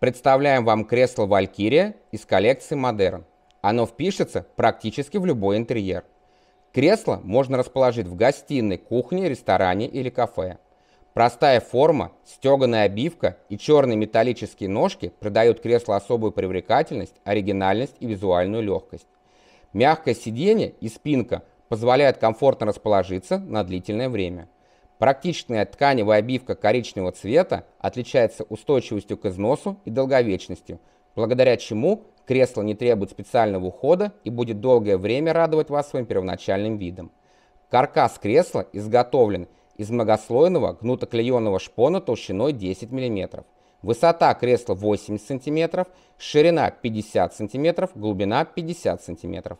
Представляем вам кресло Valkyria из коллекции Modern. Оно впишется практически в любой интерьер. Кресло можно расположить в гостиной, кухне, ресторане или кафе. Простая форма, стеганая обивка и черные металлические ножки придают креслу особую привлекательность, оригинальность и визуальную легкость. Мягкое сиденье и спинка позволяют комфортно расположиться на длительное время. Практичная тканевая обивка коричневого цвета отличается устойчивостью к износу и долговечностью, благодаря чему кресло не требует специального ухода и будет долгое время радовать вас своим первоначальным видом. Каркас кресла изготовлен из многослойного гнутоклееного шпона толщиной 10 мм. Высота кресла 80 см, ширина 50 см, глубина 50 см.